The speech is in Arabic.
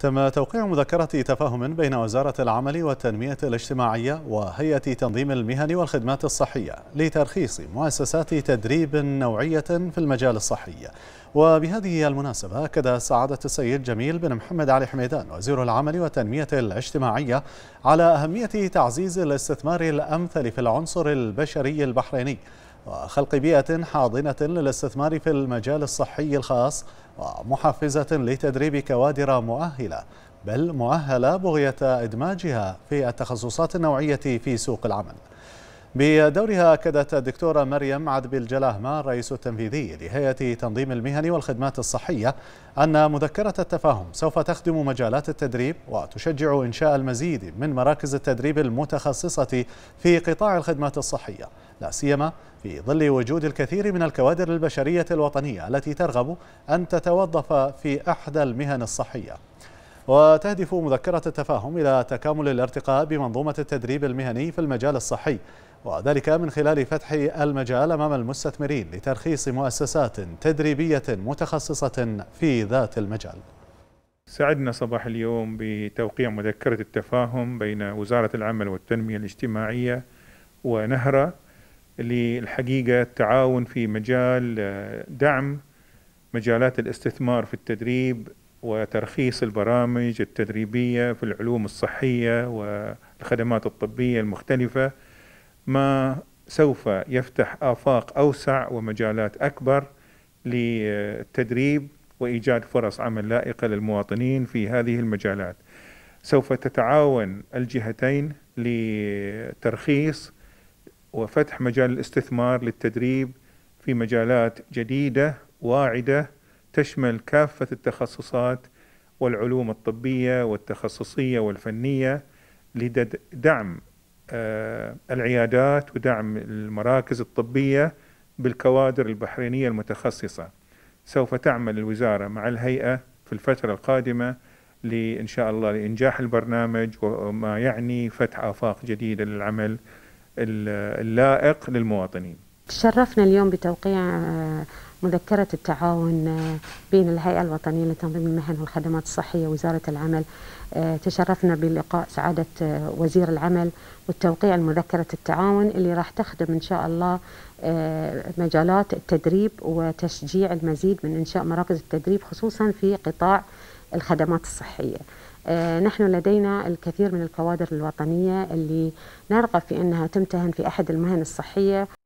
تم توقيع مذكرة تفاهم بين وزارة العمل والتنمية الاجتماعية وهيئة تنظيم المهن والخدمات الصحية لترخيص مؤسسات تدريب نوعية في المجال الصحي وبهذه المناسبة أكد سعادة السيد جميل بن محمد علي حميدان وزير العمل والتنمية الاجتماعية على أهمية تعزيز الاستثمار الأمثل في العنصر البشري البحريني وخلق بيئة حاضنة للاستثمار في المجال الصحي الخاص ومحفزة لتدريب كوادر مؤهلة بل مؤهلة بغية إدماجها في التخصصات النوعية في سوق العمل بدورها أكدت الدكتورة مريم عدبي الجلاهمة الرئيس التنفيذي لهيئة تنظيم المهن والخدمات الصحية أن مذكرة التفاهم سوف تخدم مجالات التدريب وتشجع إنشاء المزيد من مراكز التدريب المتخصصة في قطاع الخدمات الصحية لا سيما في ظل وجود الكثير من الكوادر البشرية الوطنية التي ترغب أن تتوظف في أحدى المهن الصحية وتهدف مذكرة التفاهم إلى تكامل الارتقاء بمنظومة التدريب المهني في المجال الصحي وذلك من خلال فتح المجال أمام المستثمرين لترخيص مؤسسات تدريبية متخصصة في ذات المجال سعدنا صباح اليوم بتوقيع مذكرة التفاهم بين وزارة العمل والتنمية الاجتماعية ونهرة للحقيقة التعاون في مجال آه، دعم مجالات الاستثمار في التدريب وترخيص البرامج التدريبية في العلوم الصحية والخدمات الطبية المختلفة ما سوف يفتح آفاق أوسع ومجالات أكبر للتدريب وإيجاد فرص عمل لائقة للمواطنين في هذه المجالات سوف تتعاون الجهتين لترخيص وفتح مجال الاستثمار للتدريب في مجالات جديدة واعدة تشمل كافة التخصصات والعلوم الطبية والتخصصية والفنية لدعم آه، العيادات ودعم المراكز الطبية بالكوادر البحرينية المتخصصة سوف تعمل الوزارة مع الهيئة في الفترة القادمة لإن شاء الله لإنجاح البرنامج وما يعني فتح آفاق جديدة للعمل اللائق للمواطنين تشرفنا اليوم بتوقيع آه، مذكرة التعاون آه، بين الهيئة الوطنية لتنظيم المهن والخدمات الصحية وزارة العمل آه، تشرفنا بلقاء سعادة آه، وزير العمل والتوقيع المذكرة التعاون اللي راح تخدم إن شاء الله مجالات التدريب وتشجيع المزيد من إنشاء مراكز التدريب خصوصا في قطاع الخدمات الصحية نحن لدينا الكثير من الكوادر الوطنية اللي نرغب في أنها تمتهن في أحد المهن الصحية